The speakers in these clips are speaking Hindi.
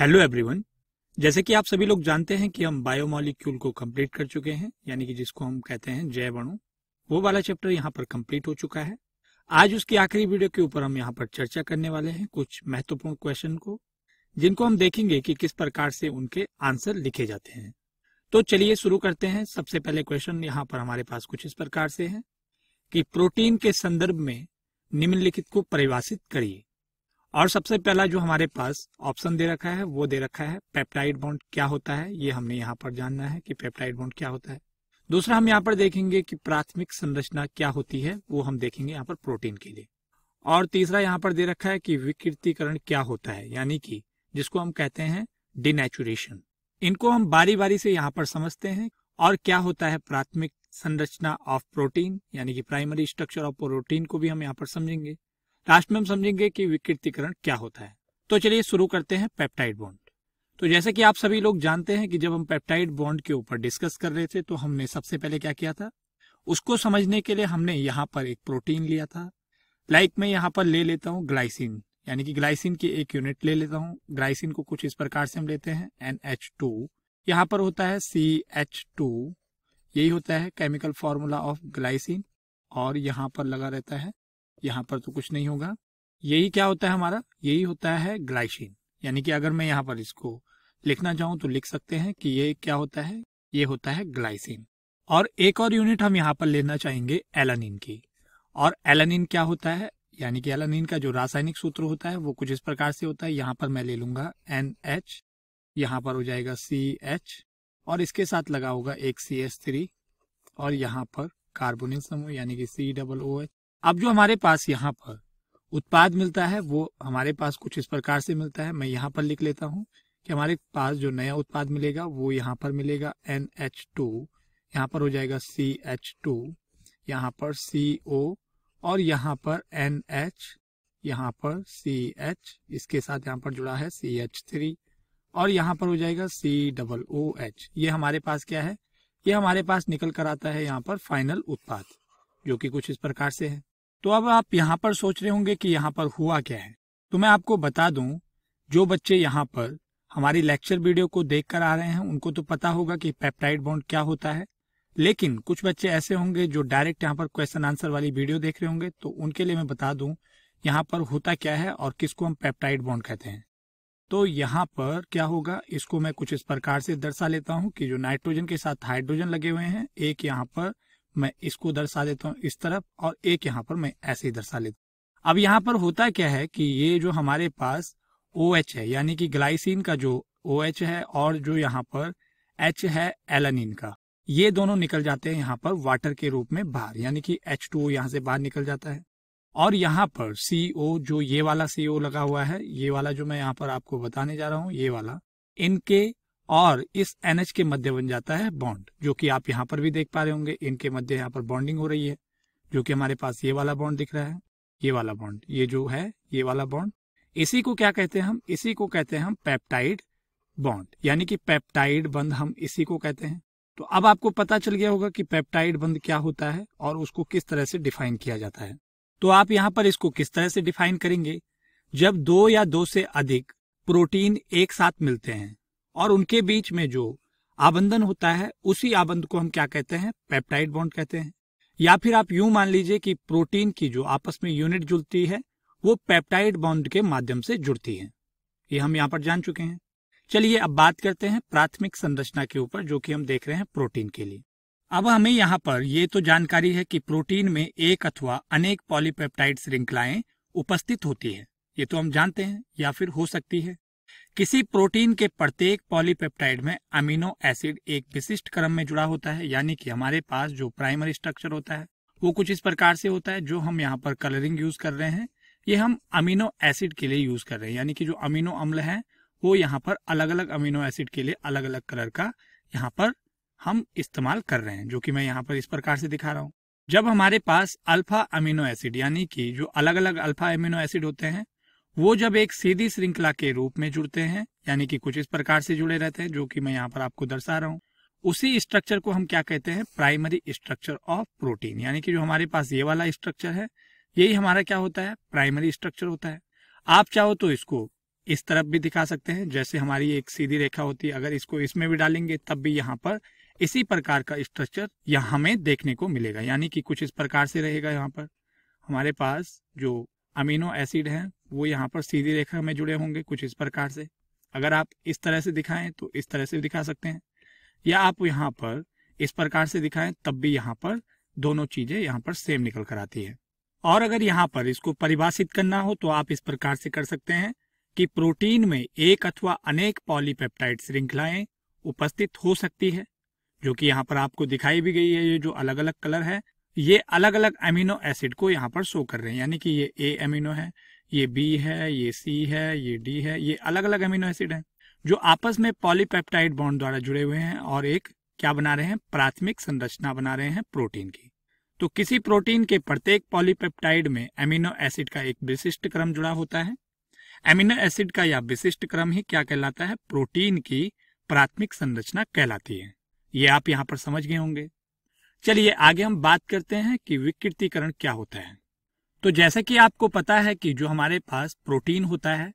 हेलो एवरीवन जैसे कि आप सभी लोग जानते हैं कि हम बायोमोलिक्यूल को कंप्लीट कर चुके हैं यानी कि जिसको हम कहते हैं जय वणु वो वाला चैप्टर यहाँ पर कंप्लीट हो चुका है आज उसकी आखिरी वीडियो के ऊपर हम यहाँ पर चर्चा करने वाले हैं कुछ महत्वपूर्ण क्वेश्चन को जिनको हम देखेंगे कि किस प्रकार से उनके आंसर लिखे जाते हैं तो चलिए शुरू करते हैं सबसे पहले क्वेश्चन यहाँ पर हमारे पास कुछ इस प्रकार से है कि प्रोटीन के संदर्भ में निम्नलिखित को परिभाषित करिए और सबसे पहला जो हमारे पास ऑप्शन दे रखा है वो दे रखा है पेप्टाइड बॉन्ड क्या होता है ये हमने यहाँ पर जानना है कि पेप्टाइड बॉन्ड क्या होता है दूसरा हम यहाँ पर देखेंगे कि प्राथमिक संरचना क्या होती है वो हम देखेंगे यहाँ पर प्रोटीन के लिए और तीसरा यहाँ पर दे रखा है कि विकृतिकरण क्या होता है यानी कि जिसको हम कहते हैं डिनेचुरेशन इनको हम बारी बारी से यहाँ पर समझते हैं और क्या होता है प्राथमिक संरचना ऑफ प्रोटीन यानी कि प्राइमरी स्ट्रक्चर ऑफ प्रोटीन को भी हम यहाँ पर समझेंगे लास्ट में हम समझेंगे कि विकृतिकरण क्या होता है तो चलिए शुरू करते हैं पेप्टाइड बॉन्ड तो जैसे कि आप सभी लोग जानते हैं कि जब हम पेप्टाइड बॉन्ड के ऊपर डिस्कस कर रहे थे तो हमने सबसे पहले क्या किया था उसको समझने के लिए हमने यहाँ पर एक प्रोटीन लिया था लाइक मैं यहाँ पर ले लेता हूँ ग्लाइसिन यानी कि ग्लाइसिन की एक यूनिट ले लेता हूँ ग्लाइसिन को कुछ इस प्रकार से हम लेते हैं एन एच टू यहाँ पर होता है सी एच टू यही होता है केमिकल फॉर्मूला ऑफ ग्लाइसिन और यहाँ पर लगा रहता है यहाँ पर तो कुछ नहीं होगा यही क्या होता है हमारा यही होता है ग्लाइसिन यानी कि अगर मैं यहाँ पर इसको लिखना चाहूँ तो लिख सकते हैं कि ये क्या होता है ये होता है ग्लाइसिन और एक और यूनिट हम यहाँ पर लेना चाहेंगे एलानिन की और एलानिन क्या होता है यानी कि एलानिन का जो रासायनिक सूत्र होता है वो कुछ इस प्रकार से होता है यहाँ पर मैं ले लूंगा एन एच यहाँ पर हो जाएगा सी एच और इसके साथ लगा होगा एक सी एच थ्री और यहाँ पर कार्बोनिल समूह यानी कि सी डबल ओ एच अब जो हमारे पास यहाँ पर उत्पाद मिलता है वो हमारे पास कुछ इस प्रकार से मिलता है मैं यहाँ पर लिख लेता हूँ कि हमारे पास जो नया उत्पाद मिलेगा वो यहाँ पर मिलेगा एन एच टू यहाँ पर हो जाएगा सी एच टू यहाँ पर सी ओ और यहाँ पर एन एच यहाँ पर सी एच इसके साथ यहाँ पर जुड़ा है सी एच थ्री और यहाँ पर हो जाएगा सी डबल ओ एच ये हमारे पास क्या है ये हमारे पास निकल कर आता है यहाँ पर फाइनल उत्पाद जो कि कुछ इस प्रकार से है तो अब आप यहाँ पर सोच रहे होंगे कि यहाँ पर हुआ क्या है तो मैं आपको बता दूं जो बच्चे यहाँ पर हमारी लेक्चर वीडियो को देख कर आ रहे हैं उनको तो पता होगा कि पेप्टाइड बॉन्ड क्या होता है लेकिन कुछ बच्चे ऐसे होंगे जो डायरेक्ट यहाँ पर क्वेश्चन आंसर वाली वीडियो देख रहे होंगे तो उनके लिए मैं बता दूं यहाँ पर होता क्या है और किसको हम पेप्टाइड बॉन्ड कहते हैं तो यहाँ पर क्या होगा इसको मैं कुछ इस प्रकार से दर्शा लेता हूँ कि जो नाइट्रोजन के साथ हाइड्रोजन लगे हुए हैं एक यहाँ पर मैं इसको दर्शा देता हूँ इस तरफ और एक यहाँ पर मैं ऐसे ही दर्शा लेता हूँ अब यहाँ पर होता क्या है कि ये जो हमारे पास ओ OH है यानी कि ग्लाइसिन का जो ओ OH है और जो यहाँ पर एच है एलानिन का ये दोनों निकल जाते हैं यहाँ पर वाटर के रूप में बाहर यानी कि एच टू यहाँ से बाहर निकल जाता है और यहाँ पर सी ओ जो ये वाला सी ओ लगा हुआ है ये वाला जो मैं यहाँ पर आपको बताने जा रहा हूँ ये वाला इनके और इस एनएच के मध्य बन जाता है बॉन्ड जो कि आप यहाँ पर भी देख पा रहे होंगे इनके मध्य यहाँ पर बॉन्डिंग हो रही है जो कि हमारे पास ये वाला बॉन्ड दिख रहा है ये वाला बॉन्ड ये जो है ये वाला बॉन्ड इसी को क्या कहते हैं हम इसी को कहते हैं हम पेप्टाइड बॉन्ड यानी कि पेप्टाइड बंद हम इसी को कहते हैं तो अब आपको पता चल गया होगा कि पेप्टाइड बंद क्या होता है और उसको किस तरह से डिफाइन किया जाता है तो आप यहाँ पर इसको किस तरह से डिफाइन करेंगे जब दो या दो से अधिक प्रोटीन एक साथ मिलते हैं और उनके बीच में जो आबंधन होता है उसी आबंध को हम क्या कहते हैं पेप्टाइड बॉन्ड कहते हैं या फिर आप यूं मान लीजिए कि प्रोटीन की जो आपस में यूनिट जुड़ती है वो पेप्टाइड बॉन्ड के माध्यम से जुड़ती है ये हम यहाँ पर जान चुके हैं चलिए अब बात करते हैं प्राथमिक संरचना के ऊपर जो कि हम देख रहे हैं प्रोटीन के लिए अब हमें यहाँ पर ये तो जानकारी है कि प्रोटीन में एक अथवा अनेक पॉलीपेप्टाइड श्रृंखलाएं उपस्थित होती है ये तो हम जानते हैं या फिर हो सकती है किसी प्रोटीन के प्रत्येक पॉलीपेप्टाइड में अमीनो एसिड एक विशिष्ट क्रम में जुड़ा होता है यानी कि हमारे पास जो प्राइमरी स्ट्रक्चर होता है वो कुछ इस प्रकार से होता है जो हम यहाँ पर कलरिंग यूज कर रहे हैं ये हम अमीनो एसिड के लिए यूज कर रहे हैं यानी कि जो अमीनो अम्ल है वो यहाँ पर अलग अलग अमीनो एसिड के लिए अलग अलग कलर का यहाँ पर हम इस्तेमाल कर रहे हैं जो कि मैं यहाँ पर इस प्रकार से दिखा रहा हूँ जब हमारे पास अल्फा अमीनो एसिड यानी कि जो अलग अलग अल्फा अमीनो एसिड होते हैं वो जब एक सीधी श्रृंखला के रूप में जुड़ते हैं यानी कि कुछ इस प्रकार से जुड़े रहते हैं जो कि मैं यहाँ पर आपको दर्शा रहा हूँ उसी स्ट्रक्चर को हम क्या कहते हैं प्राइमरी स्ट्रक्चर ऑफ प्रोटीन यानी कि जो हमारे पास ये वाला स्ट्रक्चर है यही हमारा क्या होता है प्राइमरी स्ट्रक्चर होता है आप चाहो तो इसको इस तरफ भी दिखा सकते हैं जैसे हमारी एक सीधी रेखा होती है अगर इसको इसमें भी डालेंगे तब भी यहाँ पर इसी प्रकार का स्ट्रक्चर यहाँ हमें देखने को मिलेगा यानी कि कुछ इस प्रकार से रहेगा यहाँ पर हमारे पास जो अमीनो एसिड है वो यहाँ पर सीधी रेखा में जुड़े होंगे कुछ इस प्रकार से अगर आप इस तरह से दिखाएं तो इस तरह से दिखा सकते हैं या आप यहाँ पर इस प्रकार से दिखाएं तब भी यहाँ पर दोनों चीजें यहाँ पर सेम निकल कर आती है और अगर यहाँ पर इसको परिभाषित करना हो तो आप इस प्रकार से कर सकते हैं कि प्रोटीन में एक अथवा अनेक पॉलीपेप्टाइड श्रृंखलाएं उपस्थित हो सकती है जो कि यहाँ पर आपको दिखाई भी गई है ये जो अलग अलग कलर है ये अलग अलग अमीनो एसिड को यहाँ पर शो कर रहे हैं यानी कि ये ए अमीनो है ये बी है ये सी है ये डी है ये अलग अलग अमीनो एसिड हैं जो आपस में पॉलीपेप्टाइड बॉन्ड द्वारा जुड़े हुए हैं और एक क्या बना रहे हैं प्राथमिक संरचना बना रहे हैं प्रोटीन की तो किसी प्रोटीन के प्रत्येक पॉलीपेप्टाइड में एमिनो एसिड का एक विशिष्ट क्रम जुड़ा होता है एमिनो एसिड का यह विशिष्ट क्रम ही क्या कहलाता है प्रोटीन की प्राथमिक संरचना कहलाती है ये आप यहाँ पर समझ गए होंगे चलिए आगे हम बात करते हैं कि विकृतिकरण क्या होता है तो जैसा कि आपको पता है कि जो हमारे पास प्रोटीन होता है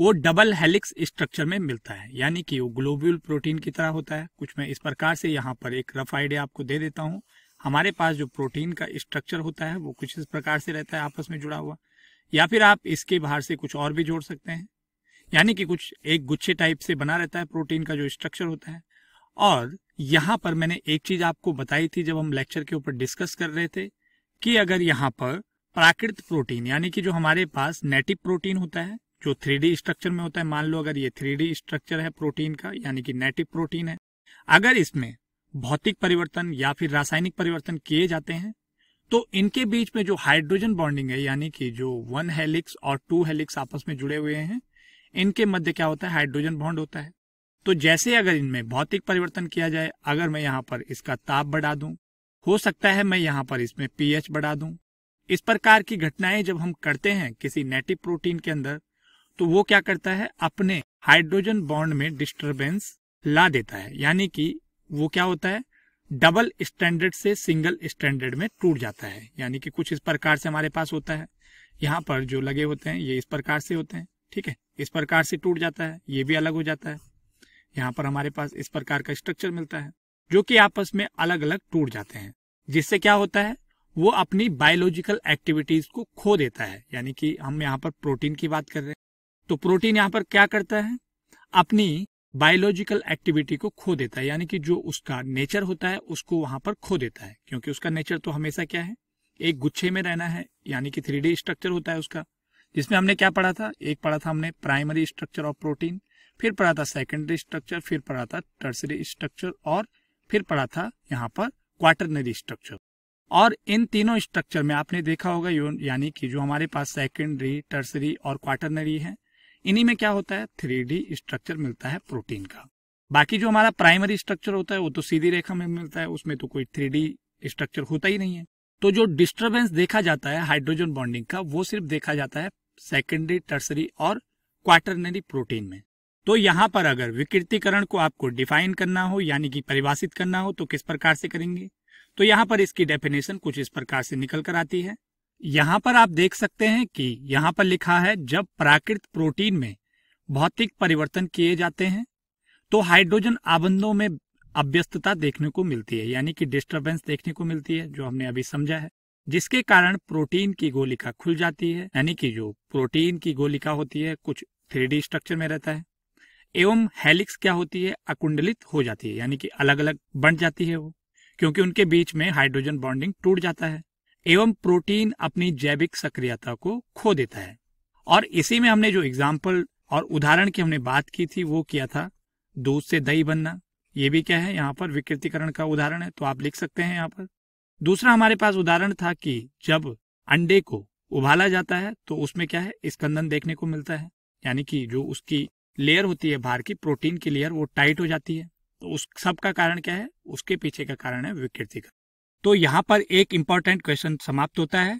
वो डबल हेलिक्स स्ट्रक्चर में मिलता है यानी कि वो ग्लोबुल प्रोटीन की तरह होता है कुछ मैं इस प्रकार से यहाँ पर एक रफ आइडिया आपको दे देता हूँ हमारे पास जो प्रोटीन का स्ट्रक्चर होता है वो कुछ इस प्रकार से रहता है आपस में जुड़ा हुआ या फिर आप इसके बाहर से कुछ और भी जोड़ सकते हैं यानी कि कुछ एक गुच्छे टाइप से बना रहता है प्रोटीन का जो स्ट्रक्चर होता है और यहाँ पर मैंने एक चीज आपको बताई थी जब हम लेक्चर के ऊपर डिस्कस कर रहे थे कि अगर यहाँ पर प्राकृत प्रोटीन यानी कि जो हमारे पास नेटिव प्रोटीन होता है जो थ्री स्ट्रक्चर में होता है मान लो अगर ये थ्री स्ट्रक्चर है प्रोटीन का यानी कि नेटिव प्रोटीन है अगर इसमें भौतिक परिवर्तन या फिर रासायनिक परिवर्तन किए जाते हैं तो इनके बीच में जो हाइड्रोजन बॉन्डिंग है यानी कि जो वन हेलिक्स और टू हेलिक्स आपस में जुड़े हुए हैं इनके मध्य क्या होता है हाइड्रोजन बॉन्ड होता है तो जैसे अगर इनमें भौतिक परिवर्तन किया जाए अगर मैं यहाँ पर इसका ताप बढ़ा दूं हो सकता है मैं यहाँ पर इसमें पीएच बढ़ा दूं इस प्रकार की घटनाएं जब हम करते हैं किसी नेटिव प्रोटीन के अंदर तो वो क्या करता है अपने हाइड्रोजन बॉन्ड में डिस्टर्बेंस ला देता है यानी कि वो क्या होता है डबल स्टैंडर्ड से सिंगल स्टैंडर्ड में टूट जाता है यानी कि कुछ इस प्रकार से हमारे पास होता है यहाँ पर जो लगे होते हैं ये इस प्रकार से होते हैं ठीक है इस प्रकार से टूट जाता है ये भी अलग हो जाता है यहाँ पर हमारे पास इस प्रकार का स्ट्रक्चर मिलता है जो कि आपस में अलग अलग टूट जाते हैं जिससे क्या होता है वो अपनी बायोलॉजिकल एक्टिविटीज को खो देता है यानी कि हम यहाँ पर प्रोटीन की बात कर रहे हैं तो प्रोटीन यहाँ पर क्या करता है अपनी बायोलॉजिकल एक्टिविटी को खो देता है यानी कि जो उसका नेचर होता है उसको वहां पर खो देता है क्योंकि उसका नेचर तो हमेशा क्या है एक गुच्छे में रहना है यानी कि थ्री स्ट्रक्चर होता है उसका जिसमें हमने क्या पढ़ा था एक पढ़ा था हमने प्राइमरी स्ट्रक्चर ऑफ प्रोटीन फिर पढ़ा था सेकेंडरी स्ट्रक्चर फिर पढ़ा था टर्सरी स्ट्रक्चर और फिर पढ़ा था यहाँ पर क्वार्टरनरी स्ट्रक्चर और इन तीनों स्ट्रक्चर में आपने देखा होगा यानी कि जो हमारे पास सेकेंडरी टर्सरी और क्वार्टरनरी है इन्हीं में क्या होता है थ्री स्ट्रक्चर मिलता है प्रोटीन का बाकी जो हमारा प्राइमरी स्ट्रक्चर होता है वो तो सीधी रेखा में मिलता है उसमें तो कोई थ्री स्ट्रक्चर होता ही नहीं है तो जो डिस्टर्बेंस देखा जाता है हाइड्रोजन बॉन्डिंग का वो सिर्फ देखा जाता है सेकेंडरी टर्सरी और क्वार्टरनरी प्रोटीन में तो यहां पर अगर विकृतिकरण को आपको डिफाइन करना हो यानी कि परिभाषित करना हो तो किस प्रकार से करेंगे तो यहाँ पर इसकी डेफिनेशन कुछ इस प्रकार से निकल कर आती है यहाँ पर आप देख सकते हैं कि यहाँ पर लिखा है जब प्राकृत प्रोटीन में भौतिक परिवर्तन किए जाते हैं तो हाइड्रोजन आबंधों में अव्यस्तता देखने को मिलती है यानी कि डिस्टर्बेंस देखने को मिलती है जो हमने अभी समझा है जिसके कारण प्रोटीन की गोलिका खुल जाती है यानी कि जो प्रोटीन की गोलिका होती है कुछ थ्री स्ट्रक्चर में रहता है एवं हेलिक्स क्या होती है अकुंडलित हो जाती है यानी कि अलग अलग बन जाती है वो क्योंकि उनके बीच में हाइड्रोजन बॉन्डिंग टूट जाता है एवं प्रोटीन अपनी जैविक सक्रियता को खो देता है और इसी में हमने जो एग्जाम्पल और उदाहरण की हमने बात की थी वो किया था दूध से दही बनना ये भी क्या है यहाँ पर विकृतिकरण का उदाहरण है तो आप लिख सकते हैं यहाँ पर दूसरा हमारे पास उदाहरण था कि जब अंडे को उबाला जाता है तो उसमें क्या है स्कंदन देखने को मिलता है यानी कि जो उसकी लेयर होती है बाहर की प्रोटीन की लेयर वो टाइट हो जाती है तो उस सब का कारण क्या है उसके पीछे का कारण है विकृतिकरण तो यहाँ पर एक इंपॉर्टेंट क्वेश्चन समाप्त होता है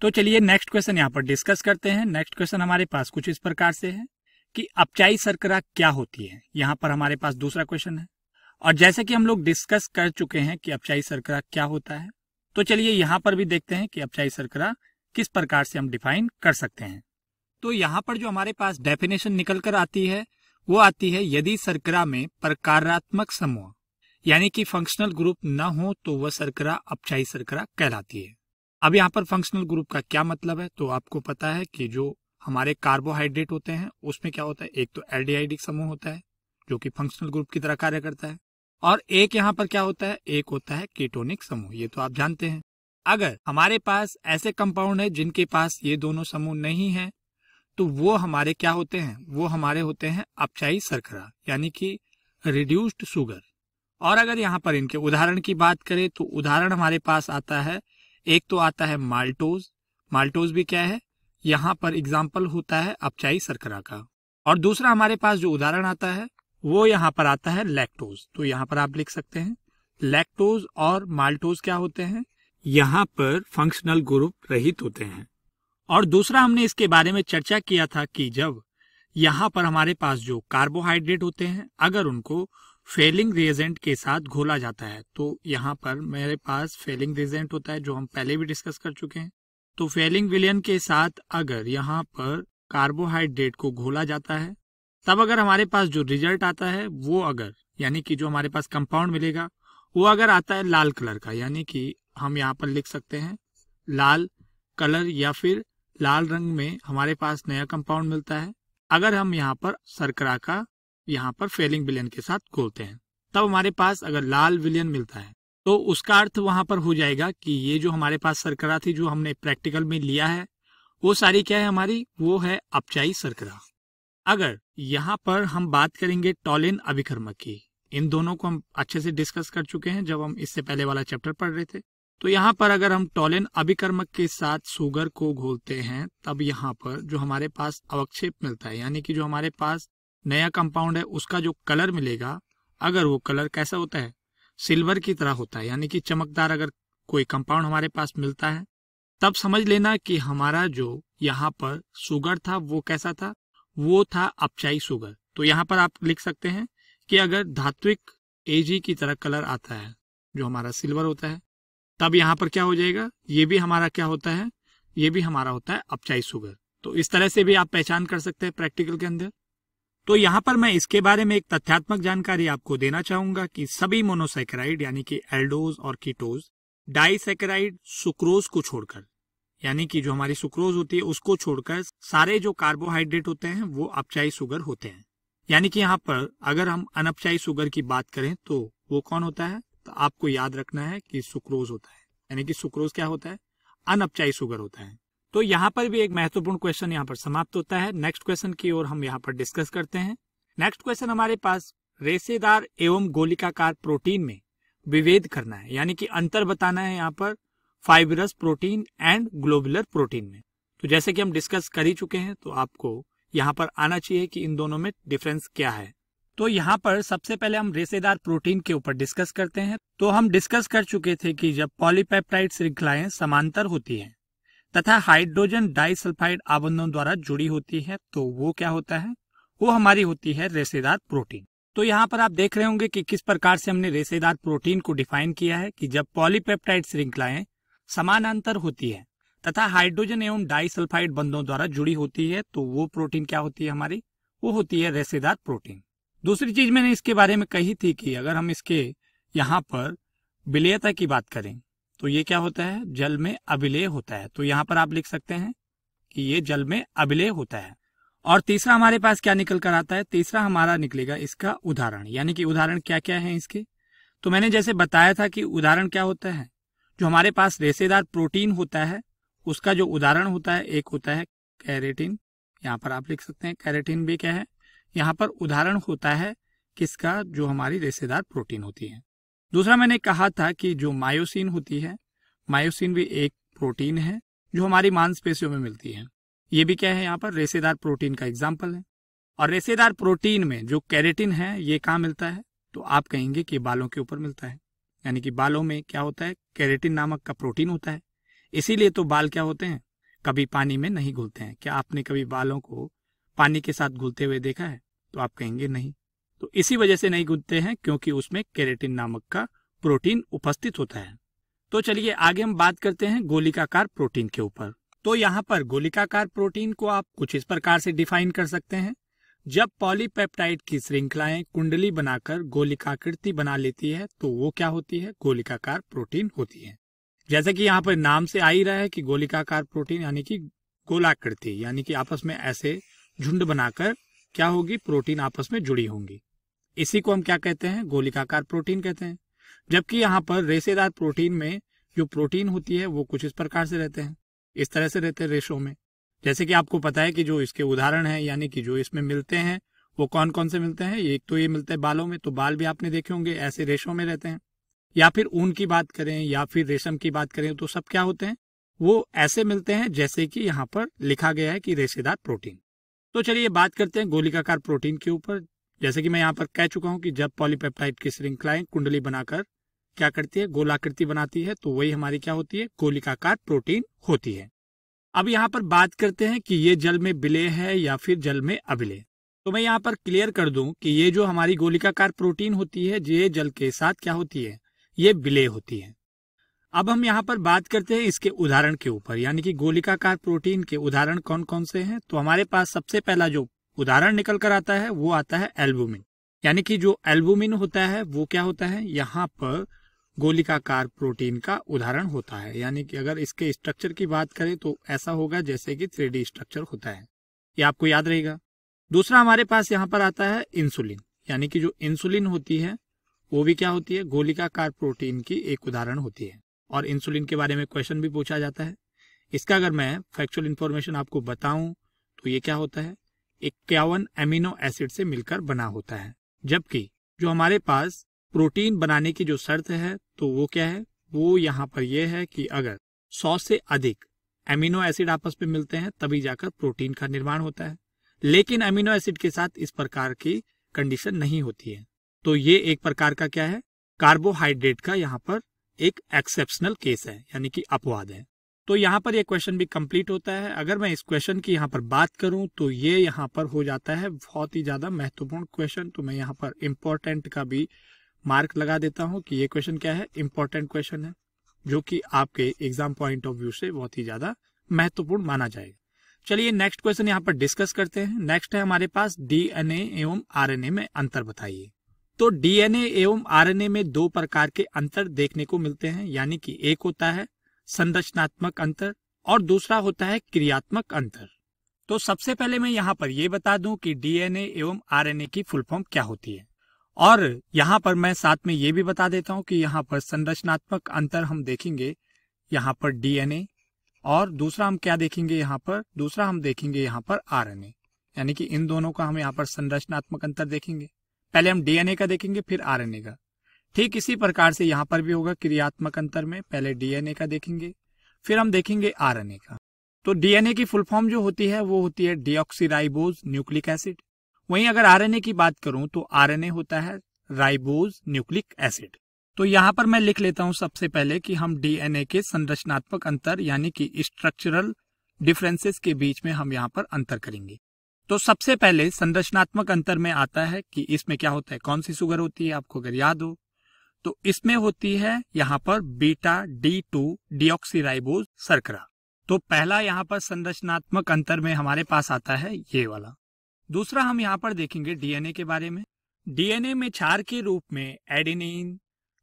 तो चलिए नेक्स्ट क्वेश्चन यहाँ पर डिस्कस करते हैं नेक्स्ट क्वेश्चन हमारे पास कुछ इस प्रकार से है कि अपचाई सरकरा क्या होती है यहाँ पर हमारे पास दूसरा क्वेश्चन है और जैसे कि हम लोग डिस्कस कर चुके हैं कि अपचाई सरकरा क्या होता है तो चलिए यहाँ पर भी देखते हैं कि अपचाई सरकरा किस प्रकार से हम डिफाइन कर सकते हैं तो यहाँ पर जो हमारे पास डेफिनेशन निकल कर आती है वो आती है यदि सरकरा में प्रकारात्मक समूह यानी कि फंक्शनल ग्रुप न हो तो वह सरकरा अपचाई सरकरा कहलाती है अब यहाँ पर फंक्शनल ग्रुप का क्या मतलब है तो आपको पता है कि जो हमारे कार्बोहाइड्रेट होते हैं उसमें क्या होता है एक तो एल समूह होता है जो कि फंक्शनल ग्रुप की तरह कार्य करता है और एक यहाँ पर क्या होता है एक होता है कीटोनिक समूह ये तो आप जानते हैं अगर हमारे पास ऐसे कंपाउंड है जिनके पास ये दोनों समूह नहीं है तो वो हमारे क्या होते हैं वो हमारे होते हैं अपचाई सरकरा यानी कि रिड्यूस्ड शुगर और अगर यहाँ पर इनके उदाहरण की बात करें तो उदाहरण हमारे पास आता है एक तो आता है माल्टोज माल्टोज भी क्या है यहाँ पर एग्जाम्पल होता है अपचाई सरकरा का और दूसरा हमारे पास जो उदाहरण आता है वो यहाँ पर आता है लैक्टोज तो यहाँ पर आप लिख सकते हैं लैक्टोज और माल्टोज क्या होते हैं यहाँ पर फंक्शनल ग्रुप रहित होते हैं और दूसरा हमने इसके बारे में चर्चा किया था कि जब यहाँ पर हमारे पास जो कार्बोहाइड्रेट होते हैं अगर उनको फेलिंग रिएजेंट के साथ घोला जाता है तो यहाँ पर मेरे पास फेलिंग रिएजेंट होता है जो हम पहले भी डिस्कस कर चुके हैं तो फेलिंग विलियन के साथ अगर यहाँ पर कार्बोहाइड्रेट को घोला जाता है तब अगर हमारे पास जो रिजल्ट आता है वो अगर यानी कि जो हमारे पास कंपाउंड मिलेगा वो अगर आता है लाल कलर का यानी कि हम यहाँ पर लिख सकते हैं लाल कलर या फिर लाल रंग में हमारे पास नया कंपाउंड मिलता है अगर हम यहाँ पर सरकरा का यहाँ पर फेलिंग विलियन के साथ खोलते हैं तब हमारे पास अगर लाल विलियन मिलता है तो उसका अर्थ वहां पर हो जाएगा कि ये जो हमारे पास सरकरा थी जो हमने प्रैक्टिकल में लिया है वो सारी क्या है हमारी वो है अपचाई सरकरा अगर यहाँ पर हम बात करेंगे टॉलिन अभिकर्मक की इन दोनों को हम अच्छे से डिस्कस कर चुके हैं जब हम इससे पहले वाला चैप्टर पढ़ रहे थे तो यहाँ पर अगर हम टॉलेन अभिकर्मक के साथ सुगर को घोलते हैं तब यहाँ पर जो हमारे पास अवक्षेप मिलता है यानी कि जो हमारे पास नया कंपाउंड है उसका जो कलर मिलेगा अगर वो कलर कैसा होता है सिल्वर की तरह होता है यानी कि चमकदार अगर कोई कंपाउंड हमारे पास मिलता है तब समझ लेना कि हमारा जो यहाँ पर सुगर था वो कैसा था वो था अपचाई सुगर तो यहाँ पर आप लिख सकते हैं कि अगर धात्विक एजी की तरह कलर आता है जो हमारा सिल्वर होता है तब यहाँ पर क्या हो जाएगा ये भी हमारा क्या होता है ये भी हमारा होता है अपचाई सुगर तो इस तरह से भी आप पहचान कर सकते हैं प्रैक्टिकल के अंदर तो यहाँ पर मैं इसके बारे में एक तथ्यात्मक जानकारी आपको देना चाहूंगा कि सभी मोनोसेकेराइड यानी कि एल्डोज और कीटोज डाइसेकेराइड सुक्रोज को छोड़कर यानी कि जो हमारी सुक्रोज होती है उसको छोड़कर सारे जो कार्बोहाइड्रेट होते हैं वो अपचाई सुगर होते हैं यानी कि यहाँ पर अगर हम अनपचाई सुगर की बात करें तो वो कौन होता है तो आपको याद रखना है कि सुक्रोज होता है यानी कि सुक्रोज क्या होता है अनअपचाई शुगर होता है तो यहाँ पर भी एक महत्वपूर्ण क्वेश्चन यहाँ पर समाप्त होता है नेक्स्ट क्वेश्चन की ओर हम यहाँ पर डिस्कस करते हैं नेक्स्ट क्वेश्चन हमारे पास रेसेदार एवं गोलिकाकार प्रोटीन में विभेद करना है यानी कि अंतर बताना है यहाँ पर fibrous protein and globular protein में तो जैसे कि हम डिस्कस कर ही चुके हैं तो आपको यहाँ पर आना चाहिए कि इन दोनों में डिफरेंस क्या है तो यहाँ पर सबसे पहले हम रेसेदार प्रोटीन के ऊपर डिस्कस करते हैं तो हम डिस्कस कर चुके थे कि जब पॉलीपेप्टाइड श्रृंखलाएं समांतर होती हैं तथा हाइड्रोजन डाइसल्फाइड आबंधों द्वारा जुड़ी होती है तो वो क्या होता है वो हमारी होती है रेसेदार प्रोटीन तो यहाँ पर आप देख रहे होंगे कि किस प्रकार से हमने रेसेदार प्रोटीन को डिफाइन किया है कि जब पॉलीपेप्टाइड श्रृंखलाएं समानांतर होती है तथा हाइड्रोजन एवं डाइसल्फाइड बंधों द्वारा जुड़ी होती है तो वो प्रोटीन क्या होती है हमारी वो होती है रेसेदार प्रोटीन दूसरी चीज मैंने इसके बारे में कही थी कि अगर हम इसके यहाँ पर विलेयता की बात करें तो ये क्या होता है जल में अभिलेय होता है तो यहाँ पर आप लिख सकते हैं कि ये जल में अभिलेय होता है और तीसरा हमारे पास क्या निकल कर आता है तीसरा हमारा निकलेगा इसका उदाहरण यानी कि उदाहरण क्या क्या है इसके तो मैंने जैसे बताया था कि उदाहरण क्या होता है जो हमारे पास रेसेदार प्रोटीन होता है उसका जो उदाहरण होता है एक होता है कैरेटिन यहाँ पर आप लिख सकते हैं कैरेटिन भी क्या है यहाँ पर उदाहरण होता है किसका जो हमारी रेशेदार प्रोटीन होती है दूसरा मैंने कहा था कि जो मायोसिन होती है मायोसिन भी एक प्रोटीन है जो हमारी मांसपेशियों में मिलती है ये भी क्या है यहाँ पर रेशेदार प्रोटीन का एग्जाम्पल है और रेशेदार प्रोटीन में जो कैरेटिन है ये कहाँ मिलता है तो आप कहेंगे कि बालों के ऊपर मिलता है यानी कि बालों में क्या होता है कैरेटिन नामक का प्रोटीन होता है इसीलिए तो बाल क्या होते हैं कभी पानी में नहीं घुलते हैं क्या आपने कभी बालों को पानी के साथ घुलते हुए देखा है तो आप कहेंगे नहीं तो इसी वजह से नहीं घुलते हैं क्योंकि उसमें केरेटिन नामक का प्रोटीन उपस्थित होता है तो चलिए आगे हम बात करते हैं गोलिकाकार प्रोटीन के ऊपर तो यहाँ पर गोलिकाकार प्रोटीन को आप कुछ इस प्रकार से डिफाइन कर सकते हैं जब पॉलीपेप्टाइड की श्रृंखलाएं कुंडली बनाकर गोलिकाकृति बना लेती है तो वो क्या होती है गोलिकाकार प्रोटीन होती है जैसे कि यहाँ पर नाम से आ ही रहा है कि गोलिकाकार प्रोटीन यानी कि गोलाकृति यानी कि आपस में ऐसे झुंड बनाकर क्या होगी प्रोटीन आपस में जुड़ी होंगी इसी को हम क्या कहते हैं गोलिकाकार प्रोटीन कहते हैं जबकि यहाँ पर रेशेदार प्रोटीन में जो प्रोटीन होती है वो कुछ इस प्रकार से रहते हैं इस तरह से रहते हैं रेशों में जैसे कि आपको पता है कि जो इसके उदाहरण है यानी कि जो इसमें मिलते हैं वो कौन कौन से मिलते हैं एक तो ये मिलते हैं बालों में तो बाल भी आपने देखे होंगे ऐसे रेशों में रहते हैं या फिर ऊन की बात करें या फिर रेशम की बात करें तो सब क्या होते हैं वो ऐसे मिलते हैं जैसे कि यहाँ पर लिखा गया है कि रेशेदार प्रोटीन तो चलिए बात करते हैं गोलिकाकार प्रोटीन के ऊपर जैसे कि मैं यहाँ पर कह चुका हूँ कि जब पॉलीपेप्टाइड की श्रृंखलाएं कुंडली बनाकर क्या करती है गोलाकृति बनाती है तो वही हमारी क्या होती है गोलिकाकार प्रोटीन होती है अब यहाँ पर बात करते हैं कि ये जल में विलय है या फिर जल में अभिलय तो मैं यहाँ पर क्लियर कर दूं कि ये जो हमारी गोलिकाकार प्रोटीन होती है ये जल के साथ क्या होती है ये विलय होती है अब हम यहाँ पर बात करते हैं इसके उदाहरण के ऊपर यानी कि गोलिकाकार प्रोटीन के उदाहरण कौन कौन से हैं तो हमारे पास सबसे पहला जो उदाहरण निकल कर आता है वो आता है एल्बुमिन यानी कि जो एल्बुमिन होता है वो क्या होता है यहाँ पर गोलिकाकार प्रोटीन का उदाहरण होता है यानी कि अगर इसके स्ट्रक्चर की बात करें तो ऐसा होगा जैसे कि थ्री स्ट्रक्चर होता है ये आपको याद रहेगा दूसरा हमारे पास यहाँ पर आता है इंसुलिन यानी कि जो इंसुलिन होती है वो भी क्या होती है गोलिकाकार प्रोटीन की एक उदाहरण होती है और इंसुलिन के बारे में क्वेश्चन भी पूछा जाता है इसका अगर मैं फैक्चुअल इन्फॉर्मेशन आपको बताऊं तो ये क्या होता है इक्यावन एमिनो एसिड से मिलकर बना होता है जबकि जो हमारे पास प्रोटीन बनाने की जो शर्त है तो वो क्या है वो यहाँ पर यह है कि अगर सौ से अधिक एमिनो एसिड आपस में मिलते हैं तभी जाकर प्रोटीन का निर्माण होता है लेकिन एमिनो एसिड के साथ इस प्रकार की कंडीशन नहीं होती है तो ये एक प्रकार का क्या है कार्बोहाइड्रेट का यहाँ पर एक एक्सेप्शनल केस है यानी कि अपवाद है तो यहाँ पर यह क्वेश्चन भी कंप्लीट होता है अगर मैं इस क्वेश्चन की यहाँ पर बात करूं तो ये यहाँ पर हो जाता है बहुत ही ज्यादा महत्वपूर्ण क्वेश्चन तो मैं यहाँ पर इम्पोर्टेंट का भी मार्क लगा देता हूँ कि ये क्वेश्चन क्या है इम्पोर्टेंट क्वेश्चन है जो कि आपके एग्जाम पॉइंट ऑफ व्यू से बहुत ही ज्यादा महत्वपूर्ण माना जाएगा चलिए नेक्स्ट क्वेश्चन यहाँ पर डिस्कस करते हैं नेक्स्ट है हमारे पास डीएनए एवं आरएनए में अंतर बताइए तो डीएनए एवं आरएनए में दो प्रकार के अंतर देखने को मिलते हैं यानी कि एक होता है संरचनात्मक अंतर और दूसरा होता है क्रियात्मक अंतर तो सबसे पहले मैं यहाँ पर यह बता दूं कि डीएनए एवं आरएनए की फुल फॉर्म क्या होती है और यहाँ पर मैं साथ में ये भी बता देता हूँ कि यहाँ पर संरचनात्मक अंतर हम देखेंगे यहाँ पर डीएनए और दूसरा हम क्या देखेंगे यहाँ पर दूसरा हम देखेंगे यहाँ पर आरएनए यानी कि इन दोनों का हम यहाँ पर संरचनात्मक अंतर देखेंगे पहले हम डीएनए का देखेंगे फिर आरएनए का ठीक इसी प्रकार से यहाँ पर भी होगा क्रियात्मक अंतर में पहले डीएनए का देखेंगे फिर हम देखेंगे आरएनए का तो डीएनए की फुल फॉर्म जो होती है वो होती है डिऑक्सीराइबोज न्यूक्लिक एसिड वहीं अगर आरएनए की बात करूं तो आरएनए होता है राइबोज न्यूक्लिक एसिड तो यहाँ पर मैं लिख लेता हूं सबसे पहले कि हम डीएनए के संरचनात्मक अंतर यानी कि स्ट्रक्चरल डिफरेंसेस के बीच में हम यहाँ पर अंतर करेंगे तो सबसे पहले संरचनात्मक अंतर में आता है कि इसमें क्या होता है कौन सी शुगर होती है आपको अगर याद हो तो इसमें होती है यहाँ पर बीटा डी टू डीऑक्सीराइबोज सरकरा तो पहला यहाँ पर संरचनात्मक अंतर में हमारे पास आता है ये वाला दूसरा हम यहाँ पर देखेंगे डीएनए के बारे में डीएनए में क्षार के रूप में एडिनिन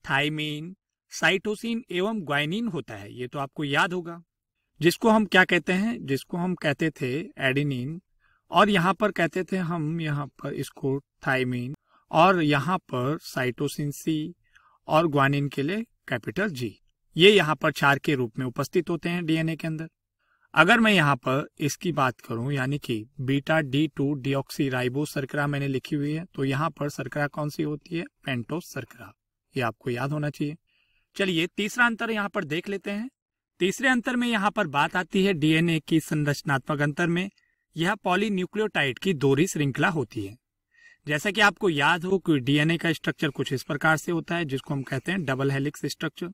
थाइमिन साइटोसिन एवं ग्वाइनिन होता है ये तो आपको याद होगा जिसको हम क्या कहते हैं जिसको हम कहते थे एडिनिन और यहाँ पर कहते थे हम यहाँ पर इसको थाइमिन और यहाँ पर साइटोसिन सी और ग्वानिन के लिए कैपिटल जी ये यहाँ पर चार के रूप में उपस्थित होते हैं डीएनए के अंदर अगर मैं यहाँ पर इसकी बात करूं यानी कि beta D two deoxy ribo सरकरा मैंने लिखी हुई है तो यहाँ पर सरकरा कौन सी होती है पेंटोस सरकरा ये आपको याद होना चाहिए चलिए तीसरा अंतर यहाँ पर देख लेते हैं तीसरे अंतर में यहाँ पर बात आती है डीएनए की संरचनात्मक अंतर में यह पॉलीन्यूक्लियोटाइड की दोहरी श्रृंखला होती है जैसा कि आपको याद हो कि डीएनए का स्ट्रक्चर कुछ इस प्रकार से होता है जिसको हम कहते हैं डबल हेलिक्स स्ट्रक्चर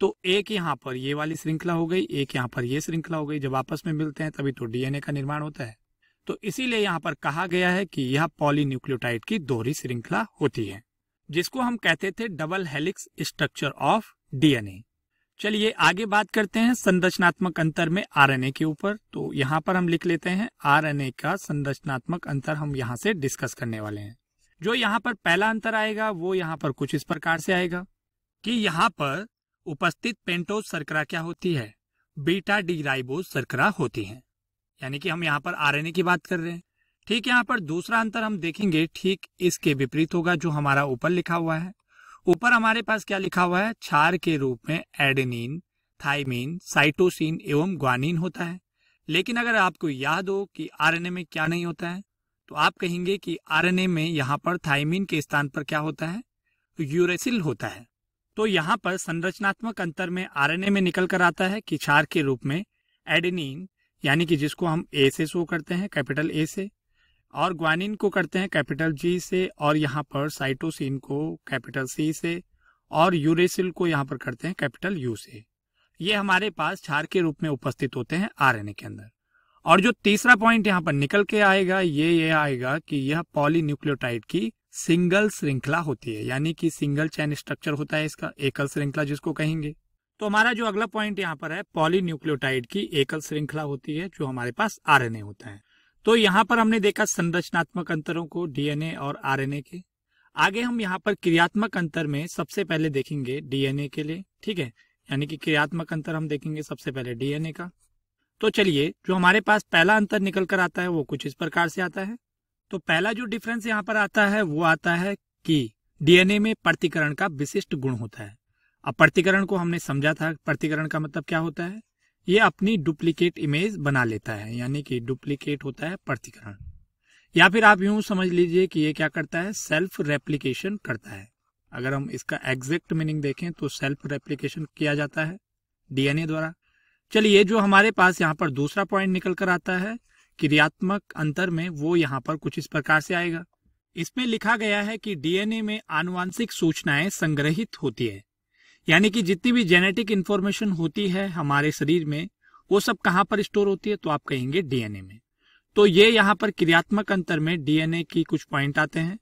तो एक यहाँ पर ये वाली श्रृंखला हो गई एक यहाँ पर ये श्रृंखला हो गई जब आपस में मिलते हैं तभी तो डीएनए का निर्माण होता है तो इसीलिए यहाँ पर कहा गया है कि यह पॉलीन्यूक्लियोटाइड की दोहरी श्रृंखला होती है जिसको हम कहते थे double helix structure of DNA चलिए आगे बात करते हैं संरचनात्मक अंतर में आरएनए के ऊपर तो यहाँ पर हम लिख लेते हैं आरएनए का संरचनात्मक अंतर हम यहाँ से डिस्कस करने वाले हैं जो यहाँ पर पहला अंतर आएगा वो यहाँ पर कुछ इस प्रकार से आएगा कि यहाँ पर उपस्थित पेंटोज सरकरा क्या होती है बीटा डी राइबोज सरकरा होती है यानी कि हम यहाँ पर आरएनए की बात कर रहे हैं ठीक यहाँ पर दूसरा अंतर हम देखेंगे ठीक इसके विपरीत होगा जो हमारा ऊपर लिखा हुआ है ऊपर हमारे पास क्या लिखा हुआ है क्षार के रूप में एडेनिन थाइमिन साइटोसिन एवं ग्वानिन होता है लेकिन अगर आपको याद हो कि आर में क्या नहीं होता है तो आप कहेंगे कि आर में यहाँ पर थाइमिन के स्थान पर क्या होता है यूरेसिल होता है तो यहाँ पर संरचनात्मक अंतर में आर में निकल कर आता है कि क्षार के रूप में एडेनिन यानी कि जिसको हम ए से शो करते हैं कैपिटल ए से और ग्वानिन को करते हैं कैपिटल जी से और यहाँ पर साइटोसिन को कैपिटल सी से और यूरेसिल को यहाँ पर करते हैं कैपिटल यू से ये हमारे पास छार के रूप में उपस्थित होते हैं आर के अंदर और जो तीसरा पॉइंट यहाँ पर निकल के आएगा ये ये आएगा कि यह पॉलीन्यूक्लियोटाइड की सिंगल श्रृंखला होती है यानी कि सिंगल चैन स्ट्रक्चर होता है इसका एकल श्रृंखला जिसको कहेंगे तो हमारा जो अगला पॉइंट यहाँ पर है पॉलीन्यूक्लियोटाइड की एकल श्रृंखला होती है जो हमारे पास आर होता है तो यहाँ पर हमने देखा संरचनात्मक अंतरों को डीएनए और आरएनए के आगे हम यहाँ पर क्रियात्मक अंतर में सबसे पहले देखेंगे डीएनए के लिए ठीक है यानी कि क्रियात्मक अंतर हम देखेंगे सबसे पहले डीएनए का तो चलिए जो हमारे पास पहला अंतर निकल कर आता है वो कुछ इस प्रकार से आता है तो पहला जो डिफरेंस यहाँ पर आता है वो आता है कि डीएनए में प्रतिकरण का विशिष्ट गुण होता है अब प्रतिकरण को हमने समझा था प्रतिकरण का मतलब क्या होता है ये अपनी डुप्लीकेट इमेज बना लेता है यानी कि डुप्लीकेट होता है प्रतिकरण या फिर आप यूं समझ लीजिए कि ये क्या करता है सेल्फ रेप्लीकेशन करता है अगर हम इसका एग्जैक्ट मीनिंग देखें तो सेल्फ रेप्लीकेशन किया जाता है डीएनए द्वारा चलिए जो हमारे पास यहाँ पर दूसरा पॉइंट निकल कर आता है क्रियात्मक अंतर में वो यहाँ पर कुछ इस प्रकार से आएगा इसमें लिखा गया है कि डीएनए में आनुवांशिक सूचनाएं संग्रहित होती है यानी कि जितनी भी जेनेटिक इन्फॉर्मेशन होती है हमारे शरीर में वो सब कहाँ पर स्टोर होती है तो आप कहेंगे डीएनए में तो ये यहाँ पर क्रियात्मक अंतर में डीएनए की कुछ पॉइंट आते हैं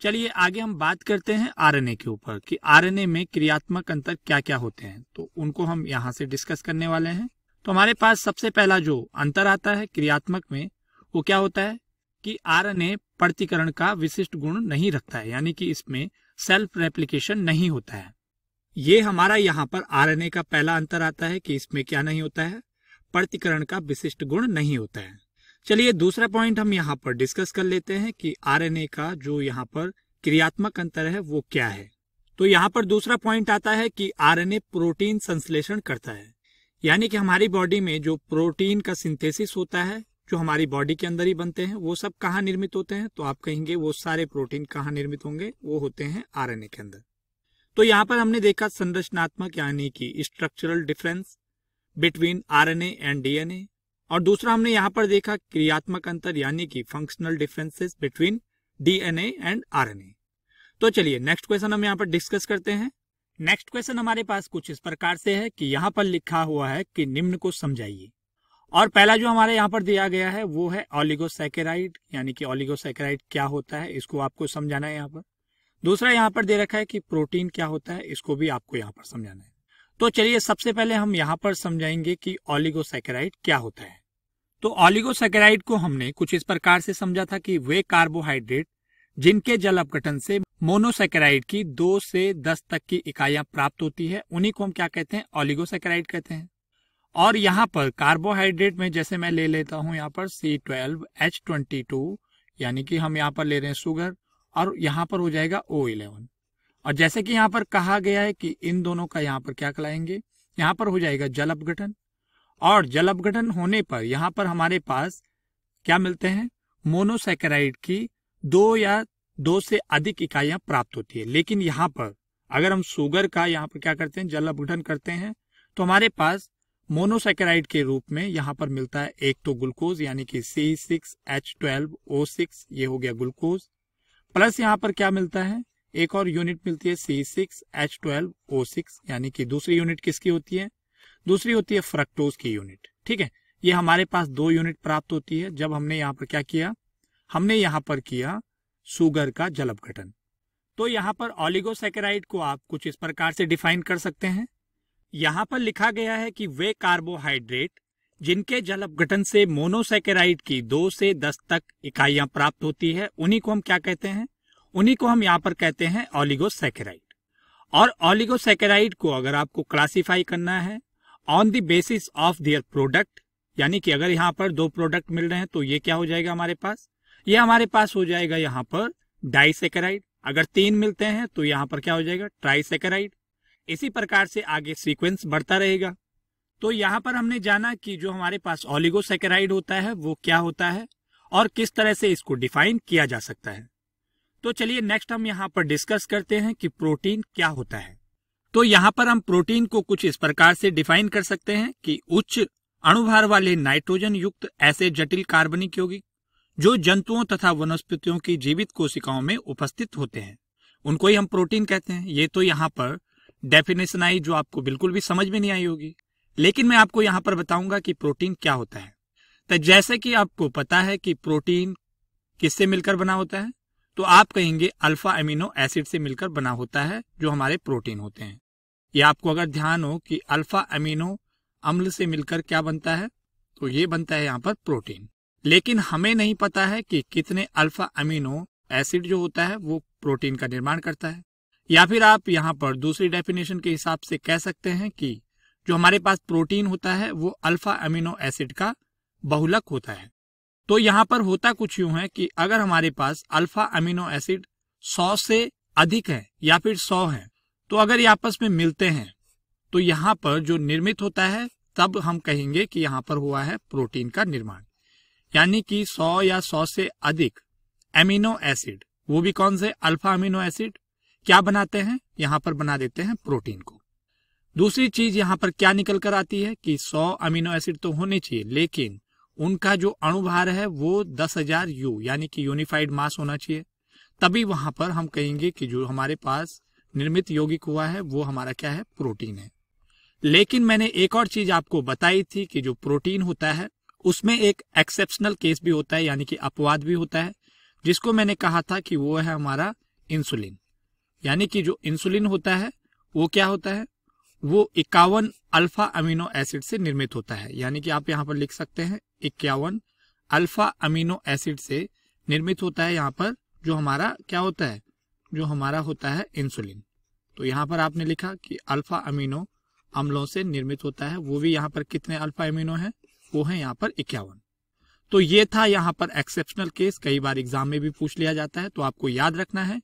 चलिए आगे हम बात करते हैं आरएनए के ऊपर कि आरएनए में क्रियात्मक अंतर क्या क्या होते हैं तो उनको हम यहाँ से डिस्कस करने वाले हैं तो हमारे पास सबसे पहला जो अंतर आता है क्रियात्मक में वो क्या होता है कि आरएनए प्रतिकरण का विशिष्ट गुण नहीं रखता है यानी कि इसमें सेल्फ रेप्लीकेशन नहीं होता है ये हमारा यहाँ पर आरएनए का पहला अंतर आता है कि इसमें क्या नहीं होता है प्रतिकरण का विशिष्ट गुण नहीं होता है चलिए दूसरा पॉइंट हम यहाँ पर डिस्कस कर लेते हैं कि आरएनए का जो यहाँ पर क्रियात्मक अंतर है वो क्या है तो यहाँ पर दूसरा पॉइंट आता है कि आरएनए प्रोटीन संश्लेषण करता है यानी कि हमारी बॉडी में जो प्रोटीन का सिंथेसिस होता है जो हमारी बॉडी के अंदर ही बनते हैं वो सब कहाँ निर्मित होते हैं तो आप कहेंगे वो सारे प्रोटीन कहाँ निर्मित होंगे वो होते हैं आरएनए के अंदर तो यहां पर हमने देखा संरचनात्मक यानी कि structural difference between RNA and DNA और दूसरा हमने यहां पर देखा क्रियात्मक अंतर यानी कि functional differences between DNA and RNA तो चलिए नेक्स्ट क्वेश्चन हम यहाँ पर डिस्कस करते हैं नेक्स्ट क्वेश्चन हमारे पास कुछ इस प्रकार से है कि यहाँ पर लिखा हुआ है कि निम्न को समझाइए और पहला जो हमारे यहाँ पर दिया गया है वो है ऑलिगोसेकेराइड यानी कि ऑलिगोसेकेराइड क्या होता है इसको आपको समझाना है यहाँ पर दूसरा यहाँ पर दे रखा है कि प्रोटीन क्या होता है इसको भी आपको यहाँ पर समझाना है तो चलिए सबसे पहले हम यहाँ पर समझाएंगे कि ऑलिगोसेकेराइड क्या होता है तो ऑलिगोसेकेराइड को हमने कुछ इस प्रकार से समझा था कि वे कार्बोहाइड्रेट जिनके जल अपघटन से मोनोसेकेराइड की दो से दस तक की इकाइयां प्राप्त होती है उन्हीं को हम क्या कहते हैं ऑलिगोसेकेराइड कहते हैं और यहाँ पर कार्बोहाइड्रेट में जैसे मैं ले लेता हूँ यहाँ पर C twelve H twenty two यानी कि हम यहाँ पर ले रहे हैं सुगर और यहाँ पर हो जाएगा ओ इलेवन और जैसे कि यहाँ पर कहा गया है कि इन दोनों का यहाँ पर क्या कहलाएंगे यहाँ पर हो जाएगा जल अपघटन और जल अपघटन होने पर यहाँ पर हमारे पास क्या मिलते हैं मोनोसेकेराइड की दो या दो से अधिक इकाइयां प्राप्त होती है लेकिन यहाँ पर अगर हम शुगर का यहाँ पर क्या करते हैं जल अपघटन करते हैं तो हमारे पास मोनोसेकेराइड के रूप में यहाँ पर मिलता है एक तो ग्लूकोज यानी कि C six H twelve O six ये हो गया ग्लूकोज प्लस यहाँ पर क्या मिलता है एक और यूनिट मिलती है C six H twelve O six यानी कि दूसरी यूनिट किसकी होती है दूसरी होती है फ्रक्टोज की यूनिट ठीक है ये हमारे पास दो यूनिट प्राप्त होती है जब हमने यहाँ पर क्या किया हमने यहाँ पर किया सुगर का जल अपघटन तो यहाँ पर ऑलिगोसेकेराइड को आप कुछ इस प्रकार से डिफाइन कर सकते हैं यहाँ पर लिखा गया है कि वे कार्बोहाइड्रेट जिनके जल अपघटन से मोनोसेकेराइड की दो से दस तक इकाइयां प्राप्त होती है उन्हीं को हम क्या कहते हैं उन्हीं को हम यहाँ पर कहते हैं ऑलिगोसेकेराइड और ऑलिगोसेकेराइड को अगर आपको क्लासिफाई करना है on the basis of their product यानी कि अगर यहाँ पर दो प्रोडक्ट मिल रहे हैं तो ये क्या हो जाएगा हमारे पास ये हमारे पास हो जाएगा यहाँ पर डाइसेकेराइड अगर तीन मिलते हैं तो यहाँ पर क्या हो जाएगा ट्राइसेकेराइड इसी प्रकार से आगे सीक्वेंस बढ़ता रहेगा तो यहाँ पर हमने जाना कि जो हमारे पास ऑलिगोसेकेराइड होता है वो क्या होता है और किस तरह से इसको डिफाइन किया जा सकता है तो चलिए नेक्स्ट हम यहाँ पर डिस्कस करते हैं कि प्रोटीन क्या होता है तो यहाँ पर हम प्रोटीन को कुछ इस प्रकार से डिफाइन कर सकते हैं कि उच्च अणुभार वाले नाइट्रोजन युक्त ऐसे जटिल कार्बनिक यौगिक जो जंतुओं तथा वनस्पतियों की जीवित कोशिकाओं में उपस्थित होते हैं उनको ही हम प्रोटीन कहते हैं ये तो यहाँ पर डेफिनेशन आई जो आपको बिल्कुल भी समझ में नहीं आई होगी लेकिन मैं आपको यहां पर बताऊंगा कि प्रोटीन क्या होता है तो जैसे कि आपको पता है कि प्रोटीन किससे मिलकर बना होता है तो आप कहेंगे अल्फा एमिनो एसिड से मिलकर बना होता है जो हमारे प्रोटीन होते हैं ये आपको अगर ध्यान हो कि अल्फा एमिनो अम्ल से मिलकर क्या बनता है तो ये बनता है यहाँ पर प्रोटीन लेकिन हमें नहीं पता है कि कितने अल्फा अमीनो एसिड जो होता है वो प्रोटीन का निर्माण करता है या फिर आप यहाँ पर दूसरी डेफिनेशन के हिसाब से कह सकते हैं कि जो हमारे पास प्रोटीन होता है वो अल्फा अमीनो एसिड का बहुलक होता है तो यहाँ पर होता कुछ यूं है कि अगर हमारे पास अल्फा अमीनो एसिड 100 से अधिक है या फिर 100 है तो अगर ये आपस में मिलते हैं तो यहाँ पर जो निर्मित होता है तब हम कहेंगे कि यहाँ पर हुआ है प्रोटीन का निर्माण यानी कि 100 या 100 से अधिक एमिनो एसिड वो भी कौन से अल्फा अमीनो एसिड क्या बनाते हैं यहाँ पर बना देते हैं प्रोटीन को दूसरी चीज यहाँ पर क्या निकल कर आती है कि 100 अमीनो एसिड तो होने चाहिए लेकिन उनका जो अणुभार है वो 10,000 यू यानी कि यूनिफाइड मास होना चाहिए तभी वहां पर हम कहेंगे कि जो हमारे पास निर्मित यौगिक हुआ है वो हमारा क्या है प्रोटीन है लेकिन मैंने एक और चीज आपको बताई थी कि जो प्रोटीन होता है उसमें एक एक्सेप्शनल केस भी होता है यानी कि अपवाद भी होता है जिसको मैंने कहा था कि वो है हमारा इंसुलिन यानी कि जो इंसुलिन होता है वो क्या होता है वो इक्यावन अल्फा अमीनो एसिड से निर्मित होता है यानी कि आप यहाँ पर लिख सकते हैं इक्यावन अल्फा अमीनो एसिड से निर्मित होता है यहाँ पर जो हमारा क्या होता है जो हमारा होता है इंसुलिन तो यहाँ पर आपने लिखा कि अल्फा अमीनो अम्लों से निर्मित होता है वो भी यहाँ पर कितने अल्फा अमीनो है वो है यहाँ पर इक्यावन तो ये था यहाँ पर एक्सेप्शनल केस कई बार एग्जाम में भी पूछ लिया जाता है तो आपको याद रखना है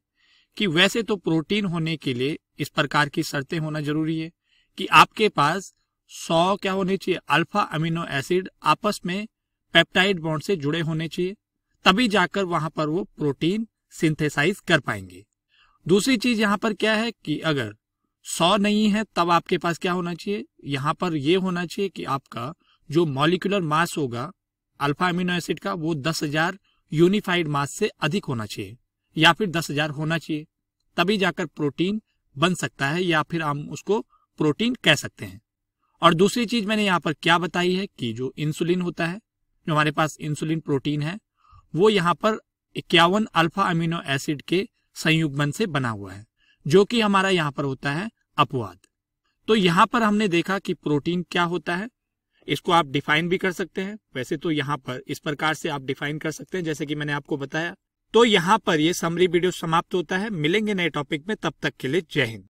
कि वैसे तो प्रोटीन होने के लिए इस प्रकार की शर्तें होना जरूरी है कि आपके पास 100 क्या होने चाहिए अल्फा अमीनो एसिड आपस में पेप्टाइड बॉन्ड से जुड़े होने चाहिए तभी जाकर वहां पर वो प्रोटीन सिंथेसाइज कर पाएंगे दूसरी चीज यहाँ पर क्या है कि अगर 100 नहीं है तब आपके पास क्या होना चाहिए यहाँ पर यह होना चाहिए कि आपका जो मॉलिकुलर मास होगा अल्फा अमीनो एसिड का वो 10,000 यूनिफाइड मास से अधिक होना चाहिए या फिर 10,000 होना चाहिए तभी जाकर प्रोटीन बन सकता है या फिर हम उसको प्रोटीन कह सकते हैं और दूसरी चीज मैंने यहाँ पर क्या बताई है कि जो इंसुलिन होता है जो हमारे पास इंसुलिन प्रोटीन है वो यहाँ पर इक्यावन अल्फा अमीनो एसिड के संयुग्मन से बना हुआ है जो कि हमारा यहाँ पर होता है अपवाद तो यहाँ पर हमने देखा कि प्रोटीन क्या होता है इसको आप डिफाइन भी कर सकते हैं वैसे तो यहाँ पर इस प्रकार से आप डिफाइन कर सकते हैं जैसे कि मैंने आपको बताया तो यहाँ पर ये समरी वीडियो समाप्त होता है मिलेंगे नए टॉपिक में तब तक के लिए जय हिंद